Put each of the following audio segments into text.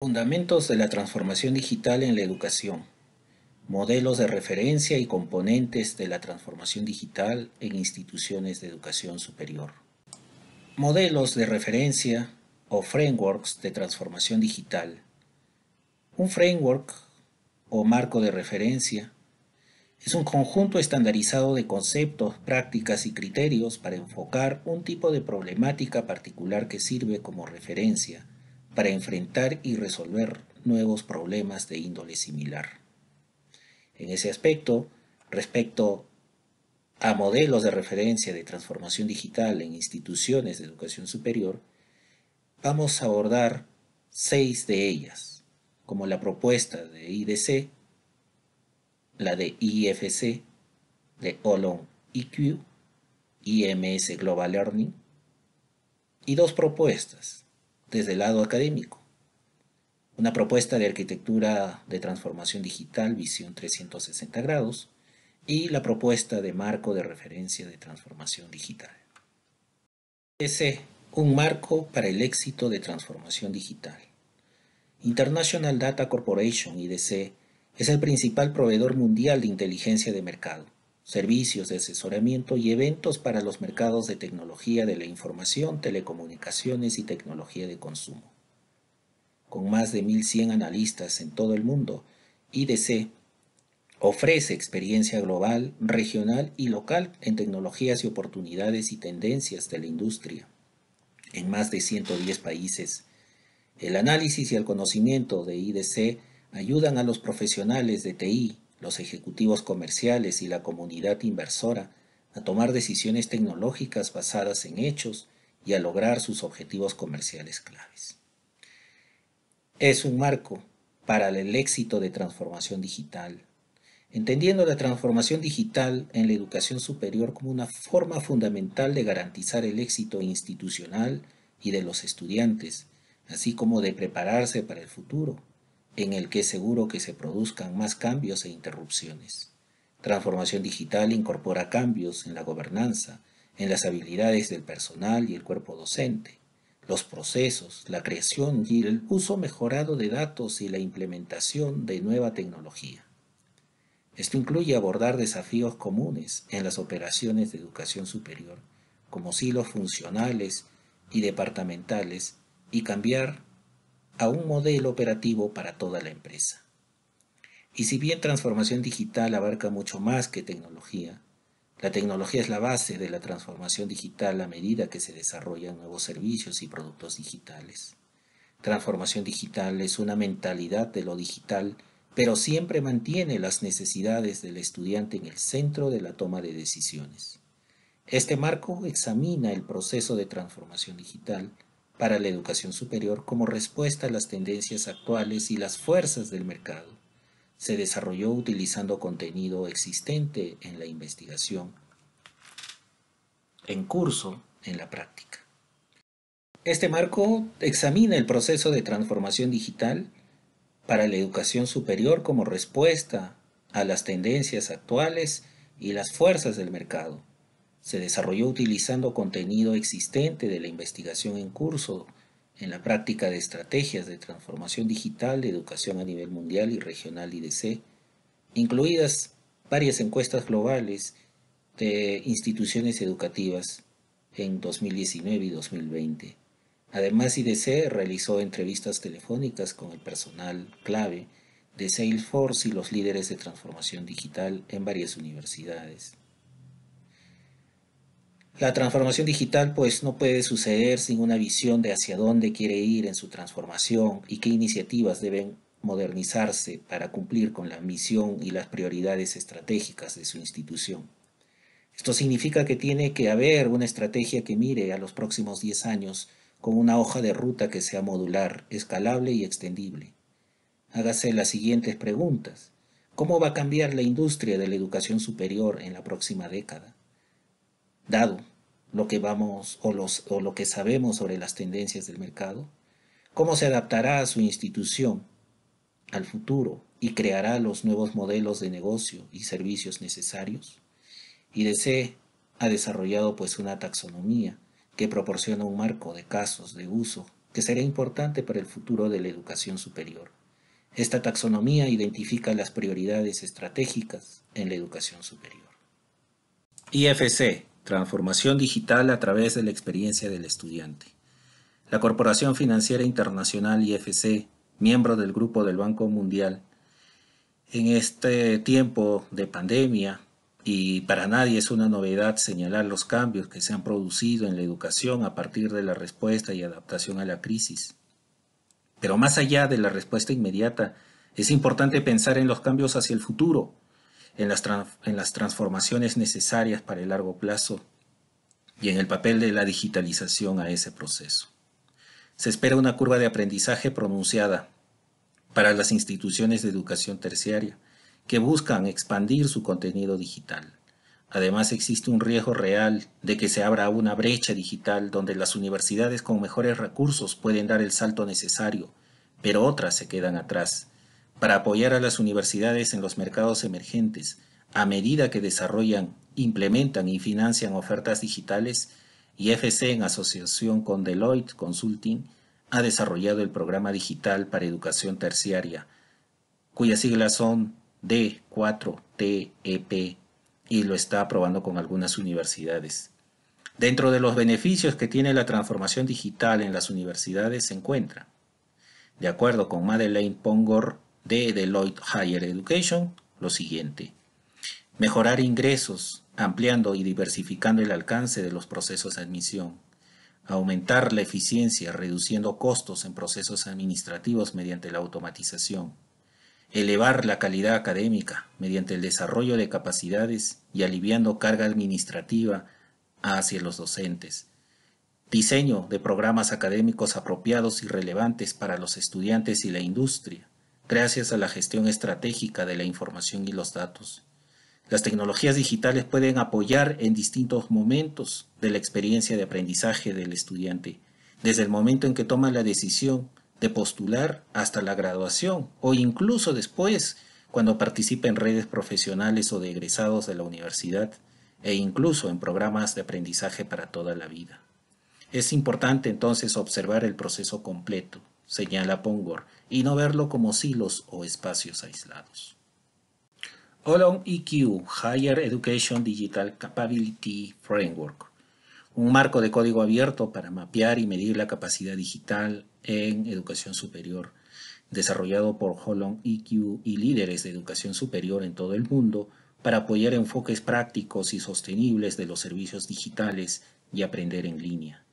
Fundamentos de la transformación digital en la educación. Modelos de referencia y componentes de la transformación digital en instituciones de educación superior. Modelos de referencia o frameworks de transformación digital. Un framework o marco de referencia es un conjunto estandarizado de conceptos, prácticas y criterios para enfocar un tipo de problemática particular que sirve como referencia para enfrentar y resolver nuevos problemas de índole similar. En ese aspecto, respecto a modelos de referencia de transformación digital en instituciones de educación superior, vamos a abordar seis de ellas, como la propuesta de IDC, la de IFC, de Olon IQ, IMS Global Learning, y dos propuestas, desde el lado académico. Una propuesta de arquitectura de transformación digital, visión 360 grados, y la propuesta de marco de referencia de transformación digital. Ese Un marco para el éxito de transformación digital. International Data Corporation, IDC, es el principal proveedor mundial de inteligencia de mercado servicios de asesoramiento y eventos para los mercados de tecnología de la información, telecomunicaciones y tecnología de consumo. Con más de 1.100 analistas en todo el mundo, IDC ofrece experiencia global, regional y local en tecnologías y oportunidades y tendencias de la industria en más de 110 países. El análisis y el conocimiento de IDC ayudan a los profesionales de TI, los ejecutivos comerciales y la comunidad inversora a tomar decisiones tecnológicas basadas en hechos y a lograr sus objetivos comerciales claves. Es un marco para el éxito de transformación digital, entendiendo la transformación digital en la educación superior como una forma fundamental de garantizar el éxito institucional y de los estudiantes, así como de prepararse para el futuro en el que es seguro que se produzcan más cambios e interrupciones. Transformación digital incorpora cambios en la gobernanza, en las habilidades del personal y el cuerpo docente, los procesos, la creación y el uso mejorado de datos y la implementación de nueva tecnología. Esto incluye abordar desafíos comunes en las operaciones de educación superior, como silos funcionales y departamentales, y cambiar a un modelo operativo para toda la empresa. Y si bien transformación digital abarca mucho más que tecnología, la tecnología es la base de la transformación digital a medida que se desarrollan nuevos servicios y productos digitales. Transformación digital es una mentalidad de lo digital, pero siempre mantiene las necesidades del estudiante en el centro de la toma de decisiones. Este marco examina el proceso de transformación digital, para la educación superior como respuesta a las tendencias actuales y las fuerzas del mercado. Se desarrolló utilizando contenido existente en la investigación en curso en la práctica. Este marco examina el proceso de transformación digital para la educación superior como respuesta a las tendencias actuales y las fuerzas del mercado se desarrolló utilizando contenido existente de la investigación en curso en la práctica de estrategias de transformación digital de educación a nivel mundial y regional IDC, incluidas varias encuestas globales de instituciones educativas en 2019 y 2020. Además, IDC realizó entrevistas telefónicas con el personal clave de Salesforce y los líderes de transformación digital en varias universidades. La transformación digital pues no puede suceder sin una visión de hacia dónde quiere ir en su transformación y qué iniciativas deben modernizarse para cumplir con la misión y las prioridades estratégicas de su institución. Esto significa que tiene que haber una estrategia que mire a los próximos 10 años con una hoja de ruta que sea modular, escalable y extendible. Hágase las siguientes preguntas. ¿Cómo va a cambiar la industria de la educación superior en la próxima década? dado lo que vamos o, lo que sabemos sobre las tendencias del mercado? ¿Cómo se adaptará a su institución al futuro y creará los nuevos modelos de negocio y servicios necesarios? IDC ha desarrollado pues una taxonomía que proporciona un marco de casos de uso que será importante para el futuro de la educación superior. Esta taxonomía identifica las prioridades estratégicas en la educación superior. IFC Transformación digital a través de la experiencia del estudiante. La Corporación Financiera Internacional IFC, miembro del grupo del Banco Mundial, en este tiempo de pandemia, y para nadie es una novedad señalar los cambios que se han producido en la educación a partir de la respuesta y adaptación a la crisis. Pero más allá de la respuesta inmediata, es importante pensar en los cambios hacia el futuro, en las, transformaciones necesarias para el largo plazo y en el papel de la digitalización a ese proceso. Se espera una curva de aprendizaje pronunciada para las instituciones de educación terciaria que buscan expandir su contenido digital. Además existe un riesgo real de que se abra una brecha digital donde las universidades con mejores recursos pueden dar el salto necesario, pero otras se quedan atrás para apoyar a las universidades en los mercados emergentes a medida que desarrollan, implementan y financian ofertas digitales, y en asociación con Deloitte Consulting ha desarrollado el programa digital para educación terciaria, cuyas siglas son D4TEP y lo está aprobando con algunas universidades. Dentro de los beneficios que tiene la transformación digital en las universidades se encuentra, de acuerdo con Madeleine Pongor, de Deloitte Higher Education lo siguiente. Mejorar ingresos, ampliando y diversificando el alcance de los procesos de admisión. Aumentar la eficiencia, reduciendo costos en procesos administrativos mediante la automatización. Elevar la calidad académica mediante el desarrollo de capacidades y aliviando carga administrativa hacia los docentes. Diseño de programas académicos apropiados y relevantes para los estudiantes y la industria gracias a la gestión estratégica de la información y los datos. Las tecnologías digitales pueden apoyar en distintos momentos de la experiencia de aprendizaje del estudiante, desde el momento en que toma la decisión de postular hasta la graduación o incluso después cuando participa en redes profesionales o de egresados de la universidad e incluso en programas de aprendizaje para toda la vida. Es importante entonces observar el proceso completo, señala Pongor, y no verlo como silos o espacios aislados. Holon EQ, Higher Education Digital Capability Framework, un marco de código abierto para mapear y medir la capacidad digital en educación superior, desarrollado por Holon EQ y líderes de educación superior en todo el mundo para apoyar enfoques prácticos y sostenibles de los servicios digitales y aprender en línea.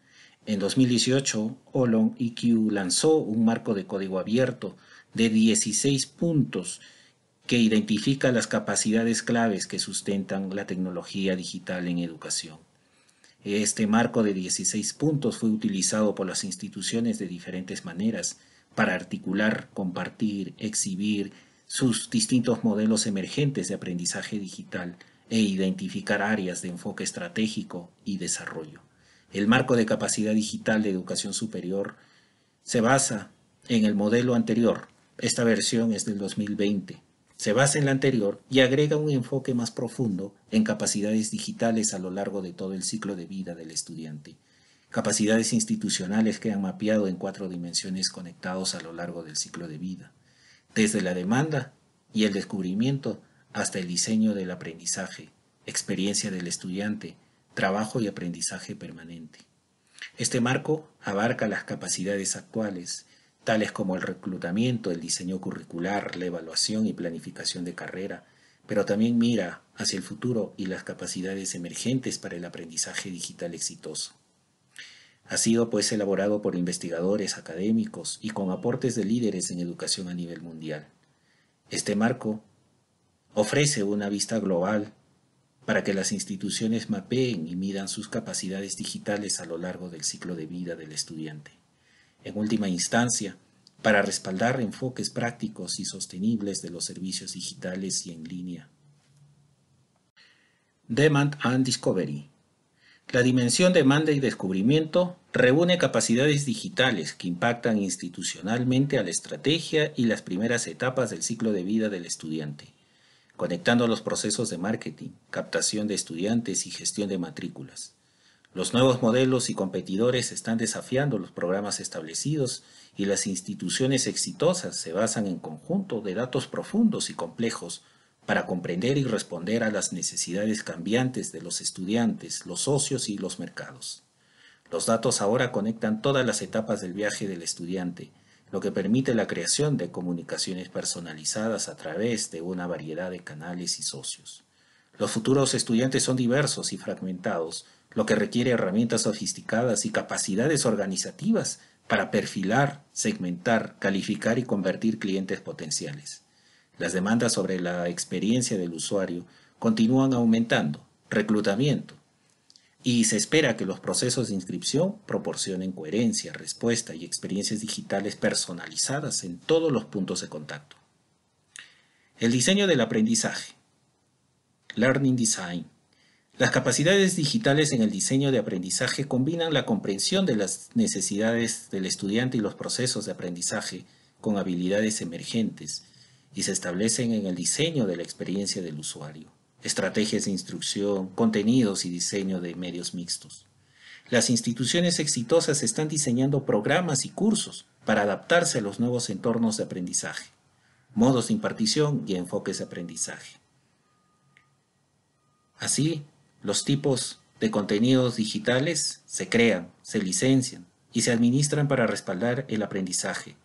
En 2018, Olon EQ lanzó un marco de código abierto de 16 puntos que identifica las capacidades claves que sustentan la tecnología digital en educación. Este marco de 16 puntos fue utilizado por las instituciones de diferentes maneras para articular, compartir, exhibir sus distintos modelos emergentes de aprendizaje digital e identificar áreas de enfoque estratégico y desarrollo. El marco de capacidad digital de educación superior se basa en el modelo anterior. Esta versión es del 2020. Se basa en la anterior y agrega un enfoque más profundo en capacidades digitales a lo largo de todo el ciclo de vida del estudiante. Capacidades institucionales que han mapeado en cuatro dimensiones conectados a lo largo del ciclo de vida. Desde la demanda y el descubrimiento hasta el diseño del aprendizaje, experiencia del estudiante, trabajo y aprendizaje permanente. Este marco abarca las capacidades actuales, tales como el reclutamiento, el diseño curricular, la evaluación y planificación de carrera, pero también mira hacia el futuro y las capacidades emergentes para el aprendizaje digital exitoso. Ha sido pues elaborado por investigadores académicos y con aportes de líderes en educación a nivel mundial. Este marco ofrece una vista global para que las instituciones mapeen y midan sus capacidades digitales a lo largo del ciclo de vida del estudiante. En última instancia, para respaldar enfoques prácticos y sostenibles de los servicios digitales y en línea. Demand and Discovery. La dimensión demanda y descubrimiento reúne capacidades digitales que impactan institucionalmente a la estrategia y las primeras etapas del ciclo de vida del estudiante conectando los procesos de marketing, captación de estudiantes y gestión de matrículas. Los nuevos modelos y competidores están desafiando los programas establecidos y las instituciones exitosas se basan en conjunto de datos profundos y complejos para comprender y responder a las necesidades cambiantes de los estudiantes, los socios y los mercados. Los datos ahora conectan todas las etapas del viaje del estudiante, lo que permite la creación de comunicaciones personalizadas a través de una variedad de canales y socios. Los futuros estudiantes son diversos y fragmentados, lo que requiere herramientas sofisticadas y capacidades organizativas para perfilar, segmentar, calificar y convertir clientes potenciales. Las demandas sobre la experiencia del usuario continúan aumentando. Reclutamiento, y se espera que los procesos de inscripción proporcionen coherencia, respuesta y experiencias digitales personalizadas en todos los puntos de contacto. El diseño del aprendizaje. Learning Design. Las capacidades digitales en el diseño de aprendizaje combinan la comprensión de las necesidades del estudiante y los procesos de aprendizaje con habilidades emergentes y se establecen en el diseño de la experiencia del usuario estrategias de instrucción, contenidos y diseño de medios mixtos. Las instituciones exitosas están diseñando programas y cursos para adaptarse a los nuevos entornos de aprendizaje, modos de impartición y enfoques de aprendizaje. Así, los tipos de contenidos digitales se crean, se licencian y se administran para respaldar el aprendizaje,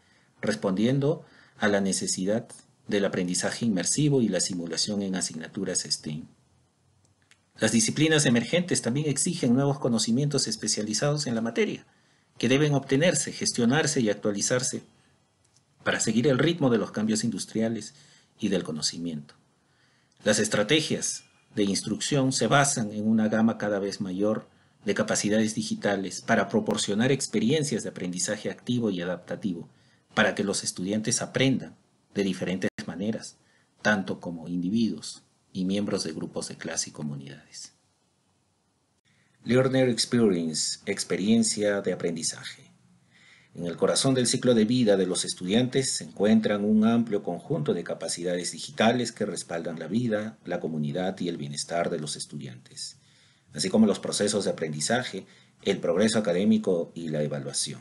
respondiendo a la necesidad del aprendizaje inmersivo y la simulación en asignaturas STEAM. Las disciplinas emergentes también exigen nuevos conocimientos especializados en la materia, que deben obtenerse, gestionarse y actualizarse para seguir el ritmo de los cambios industriales y del conocimiento. Las estrategias de instrucción se basan en una gama cada vez mayor de capacidades digitales para proporcionar experiencias de aprendizaje activo y adaptativo, para que los estudiantes aprendan de diferentes tanto como individuos y miembros de grupos de clase y comunidades. Learner Experience, experiencia de aprendizaje. En el corazón del ciclo de vida de los estudiantes se encuentran un amplio conjunto de capacidades digitales que respaldan la vida, la comunidad y el bienestar de los estudiantes, así como los procesos de aprendizaje, el progreso académico y la evaluación.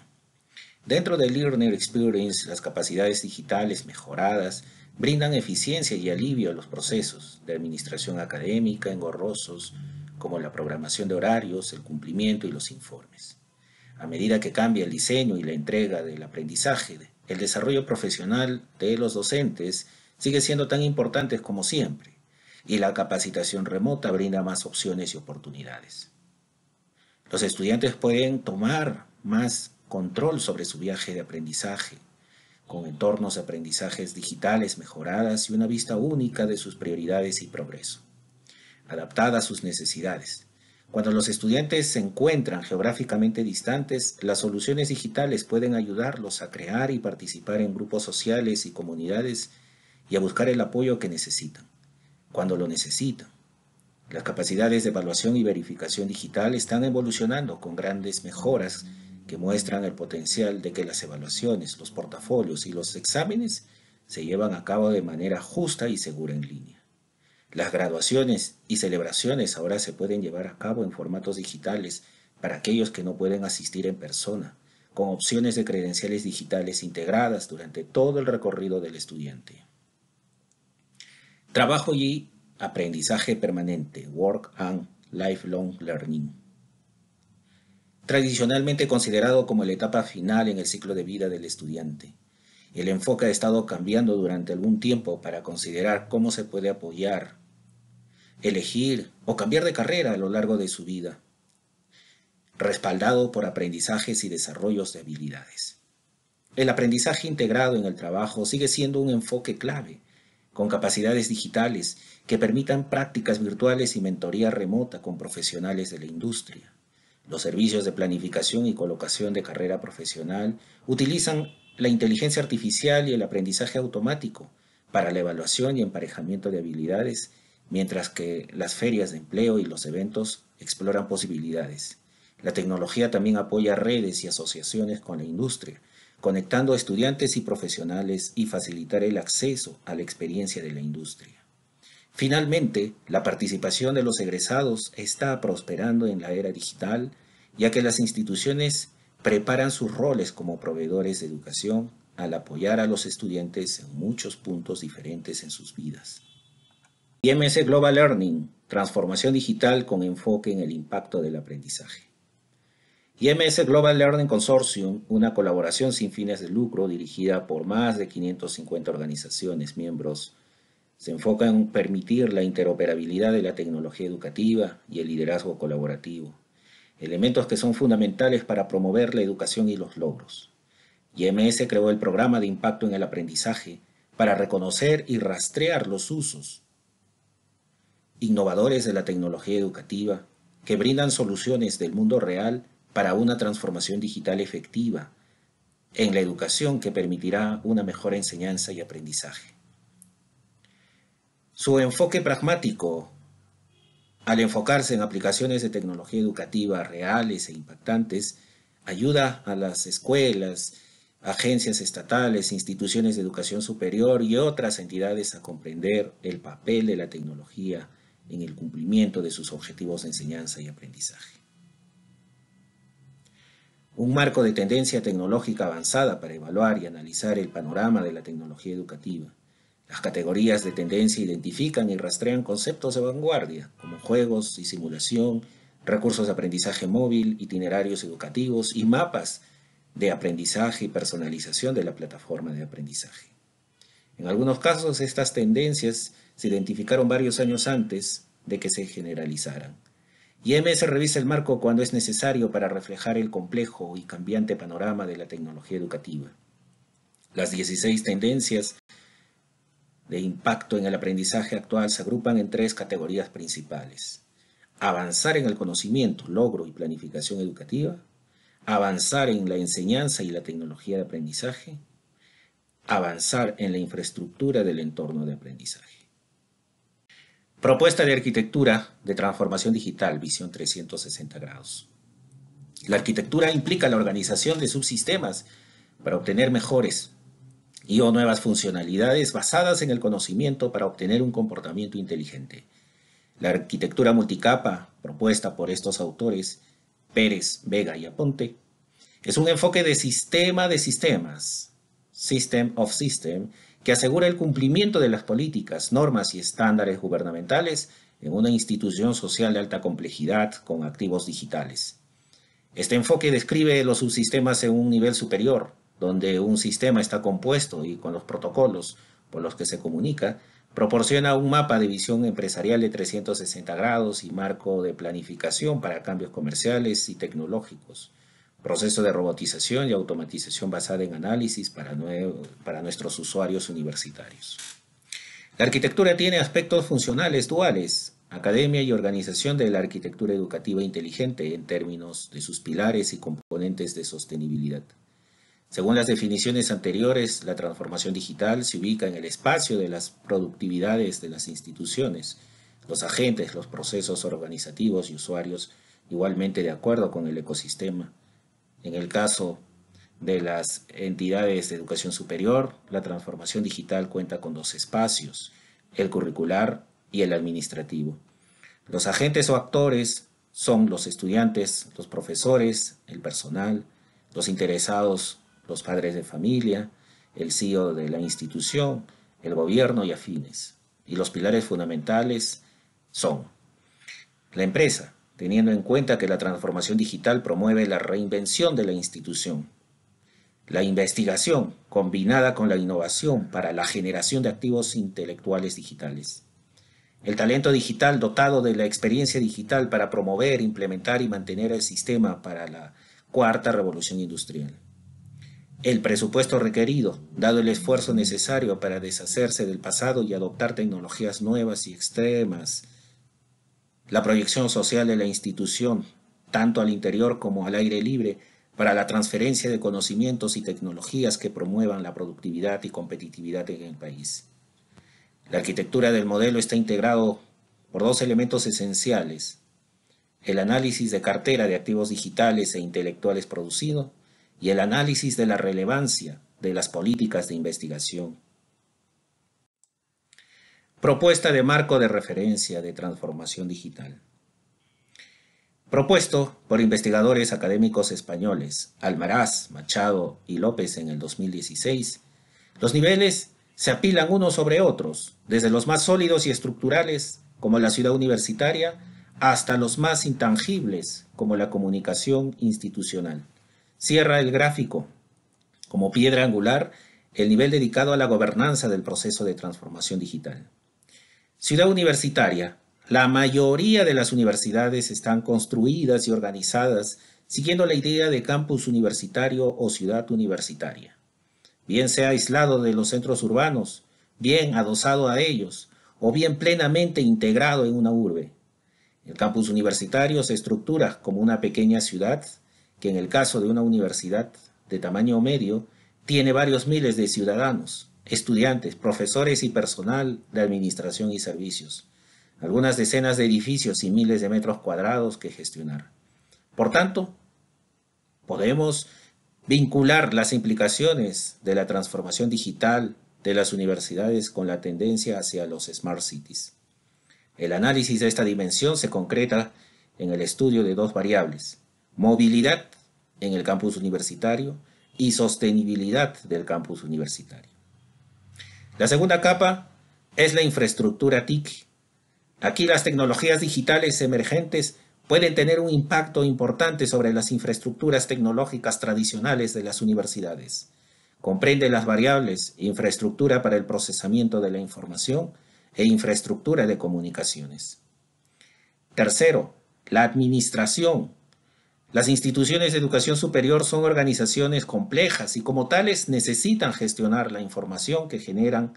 Dentro del Learner Experience, las capacidades digitales mejoradas brindan eficiencia y alivio a los procesos de administración académica engorrosos como la programación de horarios, el cumplimiento y los informes. A medida que cambia el diseño y la entrega del aprendizaje, el desarrollo profesional de los docentes sigue siendo tan importante como siempre y la capacitación remota brinda más opciones y oportunidades. Los estudiantes pueden tomar más control sobre su viaje de aprendizaje con entornos de aprendizajes digitales mejoradas y una vista única de sus prioridades y progreso, adaptada a sus necesidades. Cuando los estudiantes se encuentran geográficamente distantes, las soluciones digitales pueden ayudarlos a crear y participar en grupos sociales y comunidades y a buscar el apoyo que necesitan, cuando lo necesitan. Las capacidades de evaluación y verificación digital están evolucionando con grandes mejoras que muestran el potencial de que las evaluaciones, los portafolios y los exámenes se llevan a cabo de manera justa y segura en línea. Las graduaciones y celebraciones ahora se pueden llevar a cabo en formatos digitales para aquellos que no pueden asistir en persona, con opciones de credenciales digitales integradas durante todo el recorrido del estudiante. Trabajo y aprendizaje permanente, Work and Lifelong Learning tradicionalmente considerado como la etapa final en el ciclo de vida del estudiante. El enfoque ha estado cambiando durante algún tiempo para considerar cómo se puede apoyar, elegir o cambiar de carrera a lo largo de su vida, respaldado por aprendizajes y desarrollos de habilidades. El aprendizaje integrado en el trabajo sigue siendo un enfoque clave, con capacidades digitales que permitan prácticas virtuales y mentoría remota con profesionales de la industria. Los servicios de planificación y colocación de carrera profesional utilizan la inteligencia artificial y el aprendizaje automático para la evaluación y emparejamiento de habilidades, mientras que las ferias de empleo y los eventos exploran posibilidades. La tecnología también apoya redes y asociaciones con la industria, conectando a estudiantes y profesionales y facilitar el acceso a la experiencia de la industria. Finalmente, la participación de los egresados está prosperando en la era digital, ya que las instituciones preparan sus roles como proveedores de educación al apoyar a los estudiantes en muchos puntos diferentes en sus vidas. IMS Global Learning, transformación digital con enfoque en el impacto del aprendizaje. IMS Global Learning Consortium, una colaboración sin fines de lucro dirigida por más de 550 organizaciones miembros se enfoca en permitir la interoperabilidad de la tecnología educativa y el liderazgo colaborativo, elementos que son fundamentales para promover la educación y los logros. IMS creó el programa de impacto en el aprendizaje para reconocer y rastrear los usos innovadores de la tecnología educativa que brindan soluciones del mundo real para una transformación digital efectiva en la educación que permitirá una mejor enseñanza y aprendizaje. Su enfoque pragmático, al enfocarse en aplicaciones de tecnología educativa reales e impactantes, ayuda a las escuelas, agencias estatales, instituciones de educación superior y otras entidades a comprender el papel de la tecnología en el cumplimiento de sus objetivos de enseñanza y aprendizaje. Un marco de tendencia tecnológica avanzada para evaluar y analizar el panorama de la tecnología educativa las categorías de tendencia identifican y rastrean conceptos de vanguardia, como juegos y simulación, recursos de aprendizaje móvil, itinerarios educativos y mapas de aprendizaje y personalización de la plataforma de aprendizaje. En algunos casos, estas tendencias se identificaron varios años antes de que se generalizaran. IMS revisa el marco cuando es necesario para reflejar el complejo y cambiante panorama de la tecnología educativa. Las 16 tendencias de impacto en el aprendizaje actual se agrupan en tres categorías principales. Avanzar en el conocimiento, logro y planificación educativa, avanzar en la enseñanza y la tecnología de aprendizaje, avanzar en la infraestructura del entorno de aprendizaje. Propuesta de arquitectura de transformación digital, visión 360 grados. La arquitectura implica la organización de subsistemas para obtener mejores y o nuevas funcionalidades basadas en el conocimiento para obtener un comportamiento inteligente. La arquitectura multicapa propuesta por estos autores, Pérez, Vega y Aponte, es un enfoque de sistema de sistemas, System of System, que asegura el cumplimiento de las políticas, normas y estándares gubernamentales en una institución social de alta complejidad con activos digitales. Este enfoque describe los subsistemas en un nivel superior, donde un sistema está compuesto y con los protocolos por los que se comunica, proporciona un mapa de visión empresarial de 360 grados y marco de planificación para cambios comerciales y tecnológicos, proceso de robotización y automatización basada en análisis para, para nuestros usuarios universitarios. La arquitectura tiene aspectos funcionales duales, academia y organización de la arquitectura educativa inteligente en términos de sus pilares y componentes de sostenibilidad. Según las definiciones anteriores, la transformación digital se ubica en el espacio de las productividades de las instituciones, los agentes, los procesos organizativos y usuarios, igualmente de acuerdo con el ecosistema. En el caso de las entidades de educación superior, la transformación digital cuenta con dos espacios, el curricular y el administrativo. Los agentes o actores son los estudiantes, los profesores, el personal, los interesados los padres de familia, el CEO de la institución, el gobierno y afines. Y los pilares fundamentales son la empresa, teniendo en cuenta que la transformación digital promueve la reinvención de la institución. La investigación combinada con la innovación para la generación de activos intelectuales digitales. El talento digital dotado de la experiencia digital para promover, implementar y mantener el sistema para la cuarta revolución industrial. El presupuesto requerido, dado el esfuerzo necesario para deshacerse del pasado y adoptar tecnologías nuevas y extremas, la proyección social de la institución, tanto al interior como al aire libre, para la transferencia de conocimientos y tecnologías que promuevan la productividad y competitividad en el país. La arquitectura del modelo está integrado por dos elementos esenciales, el análisis de cartera de activos digitales e intelectuales producidos y el análisis de la relevancia de las políticas de investigación. Propuesta de marco de referencia de transformación digital. Propuesto por investigadores académicos españoles Almaraz, Machado y López en el 2016, los niveles se apilan unos sobre otros, desde los más sólidos y estructurales, como la ciudad universitaria, hasta los más intangibles, como la comunicación institucional. Cierra el gráfico como piedra angular el nivel dedicado a la gobernanza del proceso de transformación digital. Ciudad universitaria. La mayoría de las universidades están construidas y organizadas siguiendo la idea de campus universitario o ciudad universitaria. Bien sea aislado de los centros urbanos, bien adosado a ellos, o bien plenamente integrado en una urbe. El campus universitario se estructura como una pequeña ciudad que en el caso de una universidad de tamaño medio tiene varios miles de ciudadanos, estudiantes, profesores y personal de administración y servicios, algunas decenas de edificios y miles de metros cuadrados que gestionar. Por tanto, podemos vincular las implicaciones de la transformación digital de las universidades con la tendencia hacia los smart cities. El análisis de esta dimensión se concreta en el estudio de dos variables, movilidad en el campus universitario y sostenibilidad del campus universitario. La segunda capa es la infraestructura TIC. Aquí las tecnologías digitales emergentes pueden tener un impacto importante sobre las infraestructuras tecnológicas tradicionales de las universidades. Comprende las variables infraestructura para el procesamiento de la información e infraestructura de comunicaciones. Tercero, la administración las instituciones de educación superior son organizaciones complejas y como tales necesitan gestionar la información que generan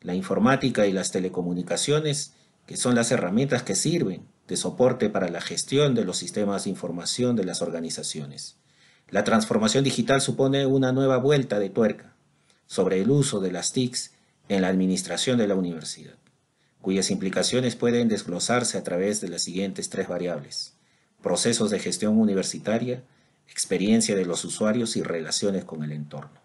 la informática y las telecomunicaciones, que son las herramientas que sirven de soporte para la gestión de los sistemas de información de las organizaciones. La transformación digital supone una nueva vuelta de tuerca sobre el uso de las TICs en la administración de la universidad, cuyas implicaciones pueden desglosarse a través de las siguientes tres variables procesos de gestión universitaria, experiencia de los usuarios y relaciones con el entorno.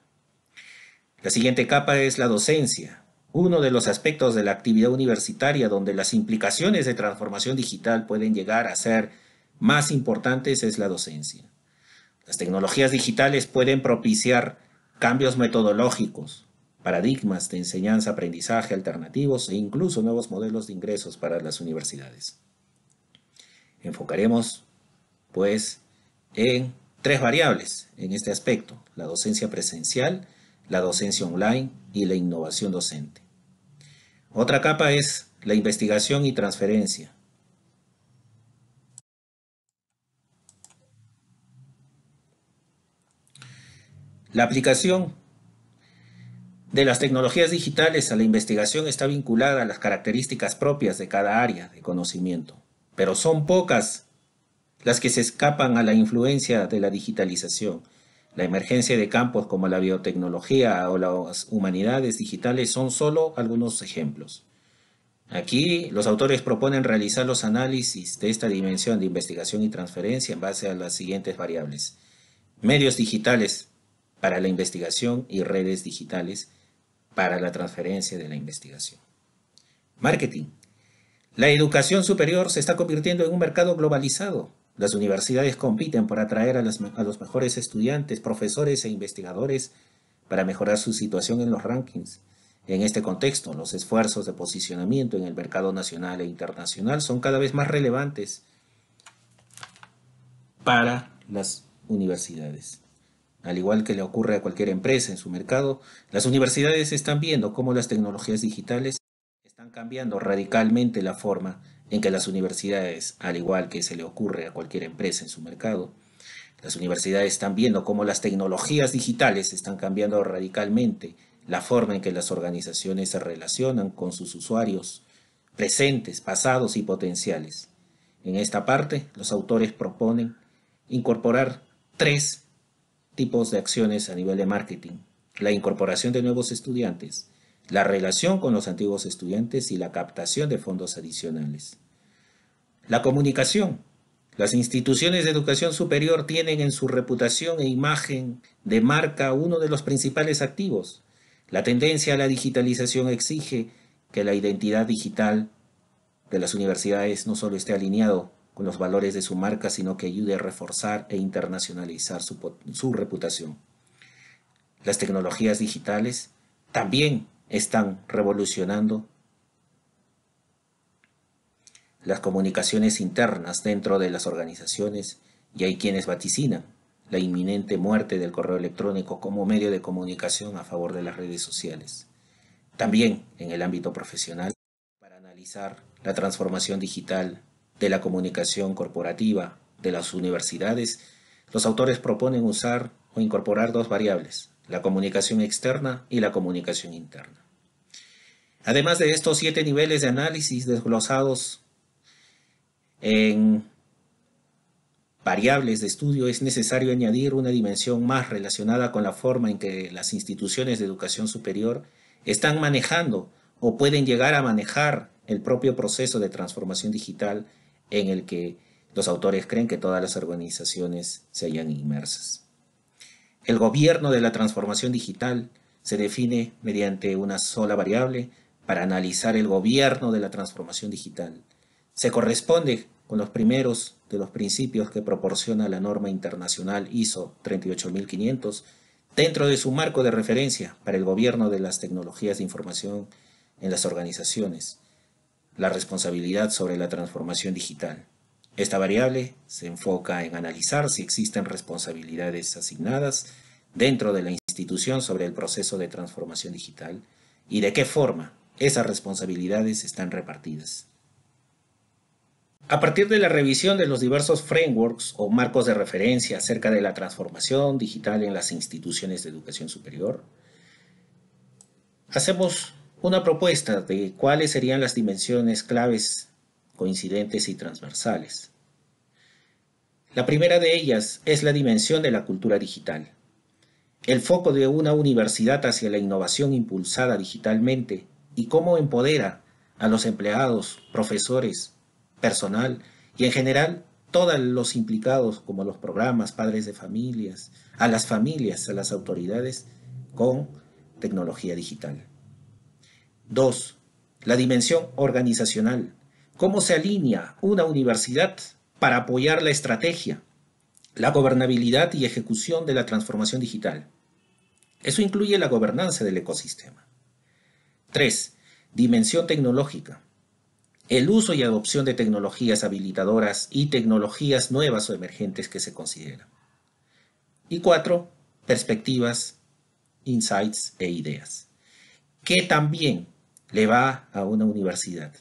La siguiente capa es la docencia, uno de los aspectos de la actividad universitaria donde las implicaciones de transformación digital pueden llegar a ser más importantes es la docencia. Las tecnologías digitales pueden propiciar cambios metodológicos, paradigmas de enseñanza-aprendizaje alternativos e incluso nuevos modelos de ingresos para las universidades. Enfocaremos pues en tres variables en este aspecto, la docencia presencial, la docencia online y la innovación docente. Otra capa es la investigación y transferencia. La aplicación de las tecnologías digitales a la investigación está vinculada a las características propias de cada área de conocimiento, pero son pocas las que se escapan a la influencia de la digitalización. La emergencia de campos como la biotecnología o las humanidades digitales son solo algunos ejemplos. Aquí los autores proponen realizar los análisis de esta dimensión de investigación y transferencia en base a las siguientes variables. Medios digitales para la investigación y redes digitales para la transferencia de la investigación. Marketing. La educación superior se está convirtiendo en un mercado globalizado las universidades compiten por atraer a, los mejores estudiantes, profesores e investigadores para mejorar su situación en los rankings. En este contexto, los esfuerzos de posicionamiento en el mercado nacional e internacional son cada vez más relevantes para las universidades. Al igual que le ocurre a cualquier empresa en su mercado, las universidades están viendo cómo las tecnologías digitales están cambiando radicalmente la forma en que las universidades, al igual que se le ocurre a cualquier empresa en su mercado, las universidades están viendo cómo las tecnologías digitales están cambiando radicalmente la forma en que las organizaciones se relacionan con sus usuarios presentes, pasados y potenciales. En esta parte, los autores proponen incorporar tres tipos de acciones a nivel de marketing. La incorporación de nuevos estudiantes, la relación con los antiguos estudiantes y la captación de fondos adicionales. La comunicación. Las instituciones de educación superior tienen en su reputación e imagen de marca uno de los principales activos. La tendencia a la digitalización exige que la identidad digital de las universidades no solo esté alineado con los valores de su marca, sino que ayude a reforzar e internacionalizar su, su reputación. Las tecnologías digitales también están revolucionando las comunicaciones internas dentro de las organizaciones y hay quienes vaticinan la inminente muerte del correo electrónico como medio de comunicación a favor de las redes sociales. También en el ámbito profesional, para analizar la transformación digital de la comunicación corporativa de las universidades, los autores proponen usar o incorporar dos variables, la comunicación externa y la comunicación interna. Además de estos siete niveles de análisis desglosados en variables de estudio, es necesario añadir una dimensión más relacionada con la forma en que las instituciones de educación superior están manejando o pueden llegar a manejar el propio proceso de transformación digital en el que los autores creen que todas las organizaciones se hayan inmersas. El gobierno de la transformación digital se define mediante una sola variable para analizar el gobierno de la transformación digital. Se corresponde con los primeros de los principios que proporciona la norma internacional ISO 38500 dentro de su marco de referencia para el gobierno de las tecnologías de información en las organizaciones, la responsabilidad sobre la transformación digital. Esta variable se enfoca en analizar si existen responsabilidades asignadas dentro de la institución sobre el proceso de transformación digital y de qué forma esas responsabilidades están repartidas. A partir de la revisión de los diversos frameworks o marcos de referencia acerca de la transformación digital en las instituciones de educación superior, hacemos una propuesta de cuáles serían las dimensiones claves coincidentes y transversales. La primera de ellas es la dimensión de la cultura digital. El foco de una universidad hacia la innovación impulsada digitalmente y cómo empodera a los empleados, profesores, personal y en general todos los implicados como los programas, padres de familias, a las familias, a las autoridades con tecnología digital. Dos, La dimensión organizacional cómo se alinea una universidad para apoyar la estrategia, la gobernabilidad y ejecución de la transformación digital. Eso incluye la gobernanza del ecosistema. 3. Dimensión tecnológica. El uso y adopción de tecnologías habilitadoras y tecnologías nuevas o emergentes que se consideran. Y 4. Perspectivas, insights e ideas. Que también le va a una universidad.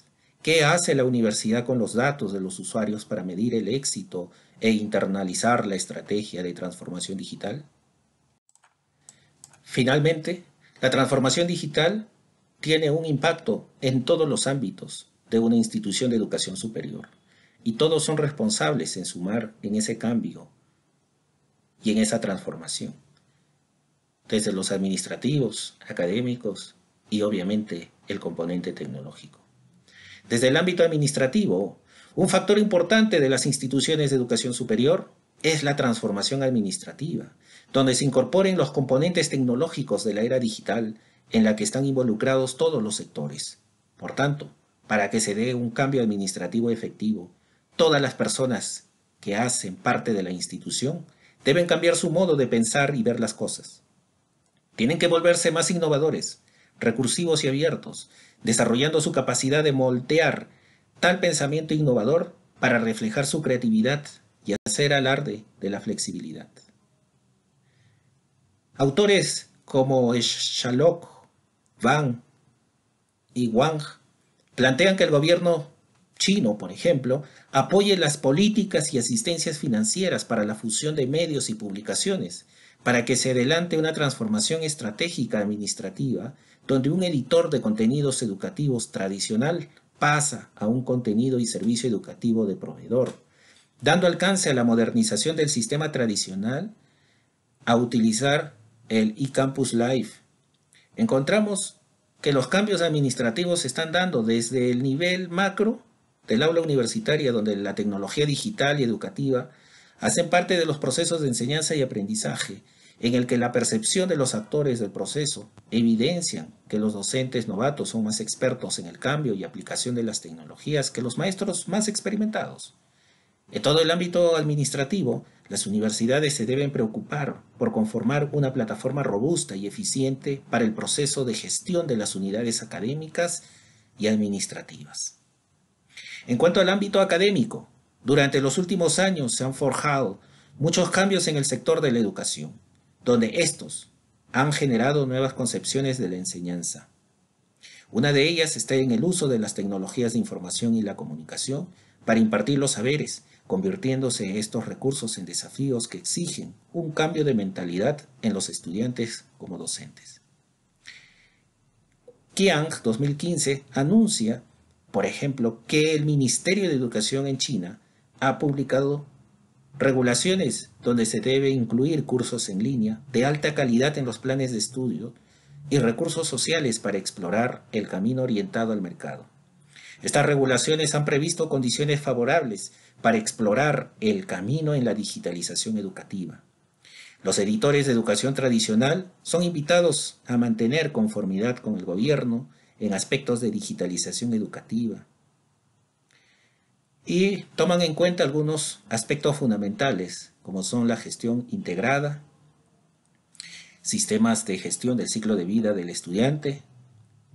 ¿Qué hace la universidad con los datos de los usuarios para medir el éxito e internalizar la estrategia de transformación digital? Finalmente, la transformación digital tiene un impacto en todos los ámbitos de una institución de educación superior y todos son responsables en sumar en ese cambio y en esa transformación, desde los administrativos, académicos y obviamente el componente tecnológico. Desde el ámbito administrativo, un factor importante de las instituciones de educación superior es la transformación administrativa, donde se incorporen los componentes tecnológicos de la era digital en la que están involucrados todos los sectores. Por tanto, para que se dé un cambio administrativo efectivo, todas las personas que hacen parte de la institución deben cambiar su modo de pensar y ver las cosas. Tienen que volverse más innovadores, recursivos y abiertos, desarrollando su capacidad de moldear tal pensamiento innovador para reflejar su creatividad y hacer alarde de la flexibilidad. Autores como Shalok, Wang y Wang plantean que el gobierno chino, por ejemplo, apoye las políticas y asistencias financieras para la fusión de medios y publicaciones, para que se adelante una transformación estratégica administrativa donde un editor de contenidos educativos tradicional pasa a un contenido y servicio educativo de proveedor, dando alcance a la modernización del sistema tradicional a utilizar el eCampus Live. Encontramos que los cambios administrativos se están dando desde el nivel macro del aula universitaria, donde la tecnología digital y educativa hacen parte de los procesos de enseñanza y aprendizaje, en el que la percepción de los actores del proceso evidencia que los docentes novatos son más expertos en el cambio y aplicación de las tecnologías que los maestros más experimentados. En todo el ámbito administrativo, las universidades se deben preocupar por conformar una plataforma robusta y eficiente para el proceso de gestión de las unidades académicas y administrativas. En cuanto al ámbito académico, durante los últimos años se han forjado muchos cambios en el sector de la educación donde estos han generado nuevas concepciones de la enseñanza. Una de ellas está en el uso de las tecnologías de información y la comunicación para impartir los saberes, convirtiéndose estos recursos en desafíos que exigen un cambio de mentalidad en los estudiantes como docentes. Qiang 2015 anuncia, por ejemplo, que el Ministerio de Educación en China ha publicado regulaciones donde se debe incluir cursos en línea de alta calidad en los planes de estudio y recursos sociales para explorar el camino orientado al mercado. Estas regulaciones han previsto condiciones favorables para explorar el camino en la digitalización educativa. Los editores de educación tradicional son invitados a mantener conformidad con el gobierno en aspectos de digitalización educativa, y toman en cuenta algunos aspectos fundamentales, como son la gestión integrada, sistemas de gestión del ciclo de vida del estudiante,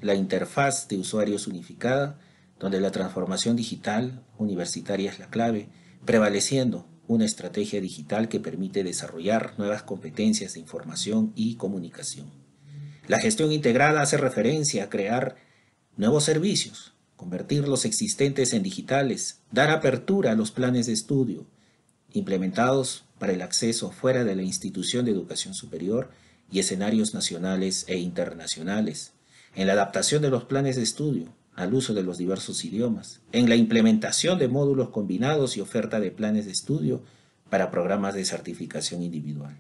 la interfaz de usuarios unificada, donde la transformación digital universitaria es la clave, prevaleciendo una estrategia digital que permite desarrollar nuevas competencias de información y comunicación. La gestión integrada hace referencia a crear nuevos servicios, convertir los existentes en digitales, dar apertura a los planes de estudio implementados para el acceso fuera de la institución de educación superior y escenarios nacionales e internacionales, en la adaptación de los planes de estudio al uso de los diversos idiomas, en la implementación de módulos combinados y oferta de planes de estudio para programas de certificación individual.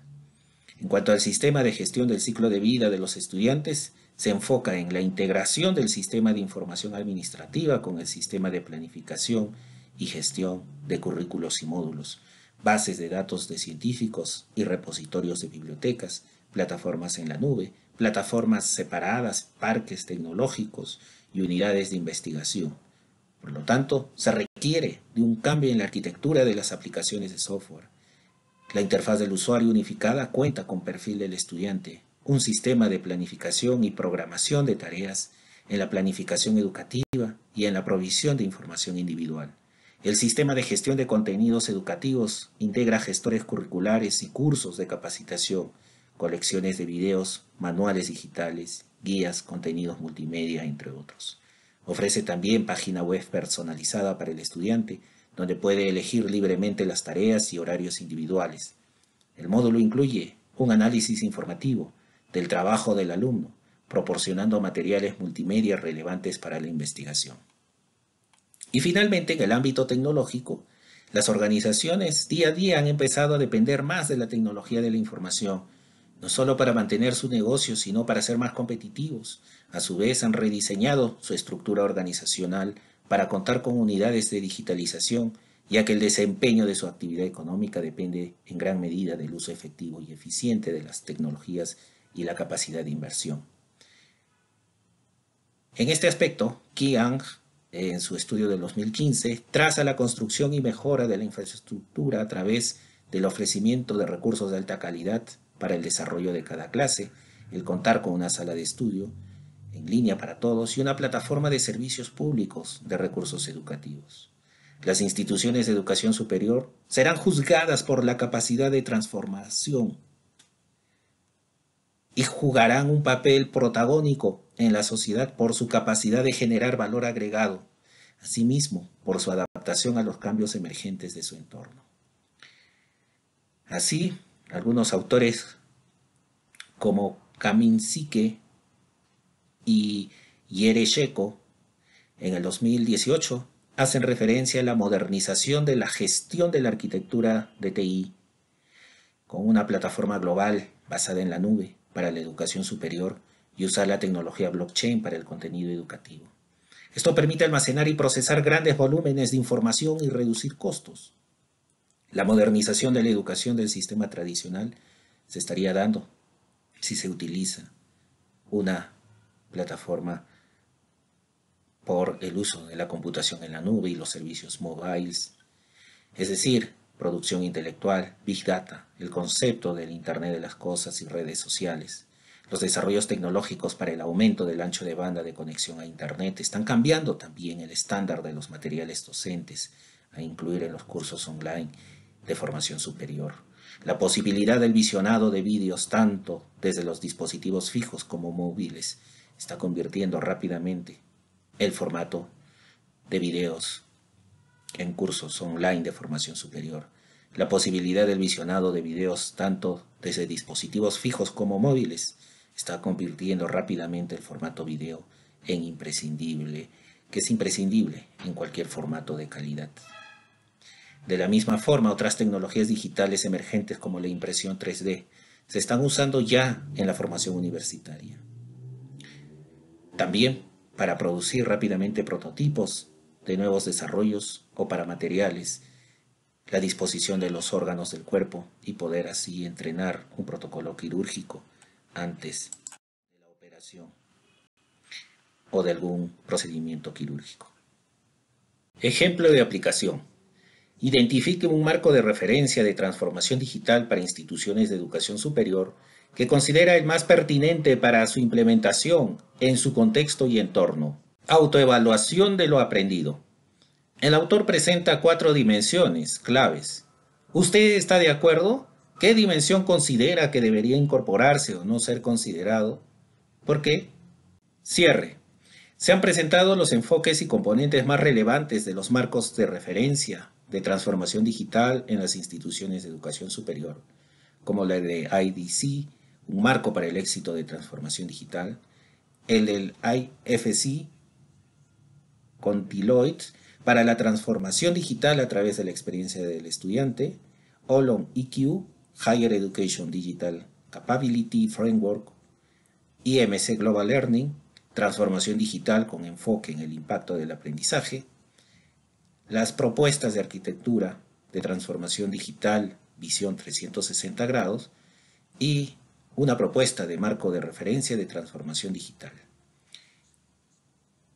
En cuanto al sistema de gestión del ciclo de vida de los estudiantes, se enfoca en la integración del sistema de información administrativa con el sistema de planificación y gestión de currículos y módulos, bases de datos de científicos y repositorios de bibliotecas, plataformas en la nube, plataformas separadas, parques tecnológicos y unidades de investigación. Por lo tanto, se requiere de un cambio en la arquitectura de las aplicaciones de software la interfaz del usuario unificada cuenta con perfil del estudiante, un sistema de planificación y programación de tareas en la planificación educativa y en la provisión de información individual. El sistema de gestión de contenidos educativos integra gestores curriculares y cursos de capacitación, colecciones de videos, manuales digitales, guías, contenidos multimedia, entre otros. Ofrece también página web personalizada para el estudiante, donde puede elegir libremente las tareas y horarios individuales. El módulo incluye un análisis informativo del trabajo del alumno, proporcionando materiales multimedia relevantes para la investigación. Y finalmente, en el ámbito tecnológico, las organizaciones día a día han empezado a depender más de la tecnología de la información, no solo para mantener su negocio, sino para ser más competitivos. A su vez, han rediseñado su estructura organizacional para contar con unidades de digitalización, ya que el desempeño de su actividad económica depende en gran medida del uso efectivo y eficiente de las tecnologías y la capacidad de inversión. En este aspecto, Kiang, en su estudio de 2015, traza la construcción y mejora de la infraestructura a través del ofrecimiento de recursos de alta calidad para el desarrollo de cada clase, el contar con una sala de estudio, en línea para todos y una plataforma de servicios públicos de recursos educativos. Las instituciones de educación superior serán juzgadas por la capacidad de transformación y jugarán un papel protagónico en la sociedad por su capacidad de generar valor agregado, asimismo por su adaptación a los cambios emergentes de su entorno. Así, algunos autores como sique y Yerecheco en el 2018 hacen referencia a la modernización de la gestión de la arquitectura de TI con una plataforma global basada en la nube para la educación superior y usar la tecnología blockchain para el contenido educativo. Esto permite almacenar y procesar grandes volúmenes de información y reducir costos. La modernización de la educación del sistema tradicional se estaría dando si se utiliza una plataforma por el uso de la computación en la nube y los servicios mobiles, es decir, producción intelectual, big data, el concepto del Internet de las Cosas y redes sociales. Los desarrollos tecnológicos para el aumento del ancho de banda de conexión a Internet están cambiando también el estándar de los materiales docentes a incluir en los cursos online de formación superior. La posibilidad del visionado de vídeos tanto desde los dispositivos fijos como móviles está convirtiendo rápidamente el formato de videos en cursos online de formación superior, la posibilidad del visionado de videos tanto desde dispositivos fijos como móviles, está convirtiendo rápidamente el formato video en imprescindible, que es imprescindible en cualquier formato de calidad. De la misma forma, otras tecnologías digitales emergentes como la impresión 3D se están usando ya en la formación universitaria. También para producir rápidamente prototipos de nuevos desarrollos o para materiales, la disposición de los órganos del cuerpo y poder así entrenar un protocolo quirúrgico antes de la operación o de algún procedimiento quirúrgico. Ejemplo de aplicación. Identifique un marco de referencia de transformación digital para instituciones de educación superior que considera el más pertinente para su implementación en su contexto y entorno. Autoevaluación de lo aprendido. El autor presenta cuatro dimensiones claves. ¿Usted está de acuerdo? ¿Qué dimensión considera que debería incorporarse o no ser considerado? ¿Por qué? Cierre. Se han presentado los enfoques y componentes más relevantes de los marcos de referencia de transformación digital en las instituciones de educación superior, como la de IDC, un marco para el éxito de transformación digital, el IFC con Deloitte para la transformación digital a través de la experiencia del estudiante, Olon EQ, Higher Education Digital Capability Framework, IMC Global Learning, transformación digital con enfoque en el impacto del aprendizaje, las propuestas de arquitectura de transformación digital, visión 360 grados, y una propuesta de marco de referencia de transformación digital.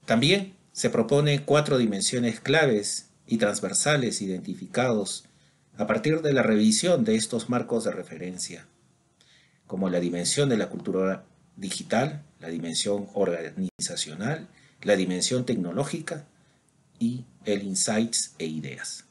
También se propone cuatro dimensiones claves y transversales identificados a partir de la revisión de estos marcos de referencia, como la dimensión de la cultura digital, la dimensión organizacional, la dimensión tecnológica y el insights e ideas.